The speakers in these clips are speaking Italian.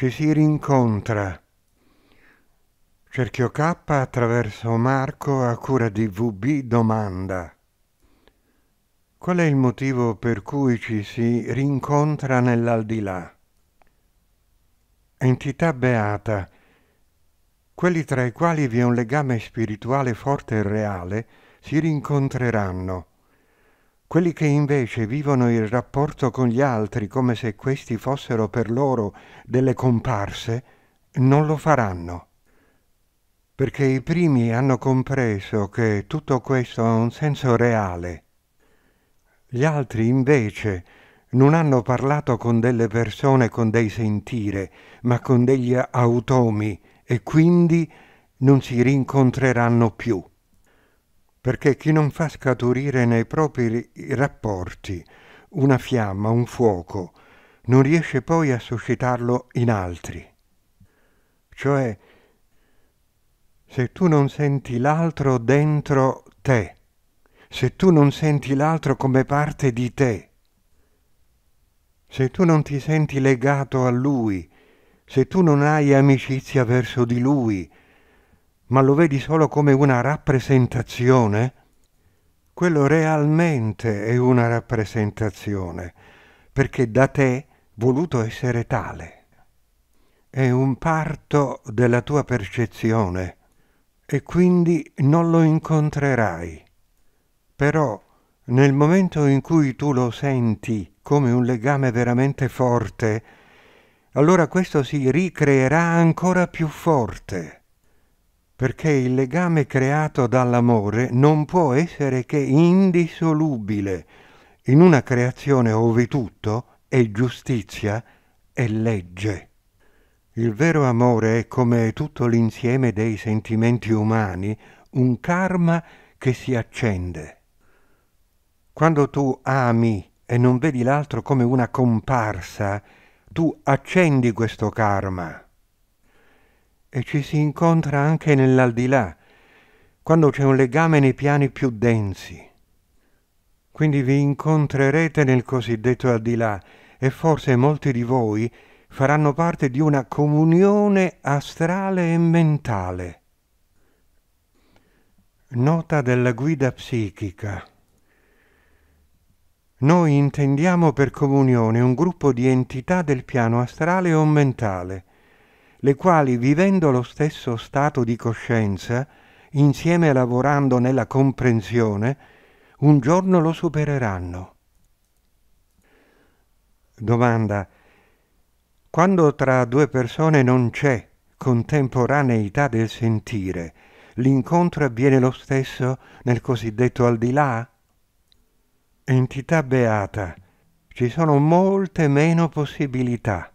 ci si rincontra. Cerchio K attraverso Marco a cura di VB domanda. Qual è il motivo per cui ci si rincontra nell'aldilà? Entità beata, quelli tra i quali vi è un legame spirituale forte e reale, si rincontreranno quelli che invece vivono il rapporto con gli altri come se questi fossero per loro delle comparse, non lo faranno. Perché i primi hanno compreso che tutto questo ha un senso reale. Gli altri invece non hanno parlato con delle persone con dei sentire, ma con degli automi e quindi non si rincontreranno più perché chi non fa scaturire nei propri rapporti una fiamma, un fuoco, non riesce poi a suscitarlo in altri. Cioè, se tu non senti l'altro dentro te, se tu non senti l'altro come parte di te, se tu non ti senti legato a lui, se tu non hai amicizia verso di lui, ma lo vedi solo come una rappresentazione, quello realmente è una rappresentazione, perché da te voluto essere tale. È un parto della tua percezione e quindi non lo incontrerai. Però nel momento in cui tu lo senti come un legame veramente forte, allora questo si ricreerà ancora più forte perché il legame creato dall'amore non può essere che indissolubile. In una creazione ove tutto è giustizia e legge. Il vero amore è come tutto l'insieme dei sentimenti umani, un karma che si accende. Quando tu ami e non vedi l'altro come una comparsa, tu accendi questo karma e ci si incontra anche nell'aldilà, quando c'è un legame nei piani più densi. Quindi vi incontrerete nel cosiddetto al di là e forse molti di voi faranno parte di una comunione astrale e mentale. Nota della guida psichica. Noi intendiamo per comunione un gruppo di entità del piano astrale o mentale le quali vivendo lo stesso stato di coscienza, insieme lavorando nella comprensione, un giorno lo supereranno. Domanda. Quando tra due persone non c'è contemporaneità del sentire, l'incontro avviene lo stesso nel cosiddetto al di là? Entità beata, ci sono molte meno possibilità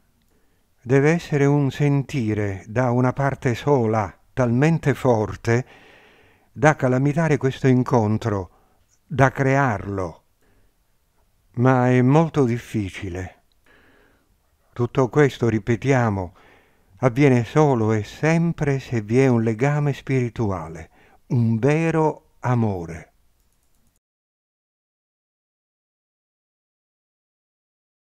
deve essere un sentire da una parte sola talmente forte da calamitare questo incontro, da crearlo. Ma è molto difficile. Tutto questo, ripetiamo, avviene solo e sempre se vi è un legame spirituale, un vero amore.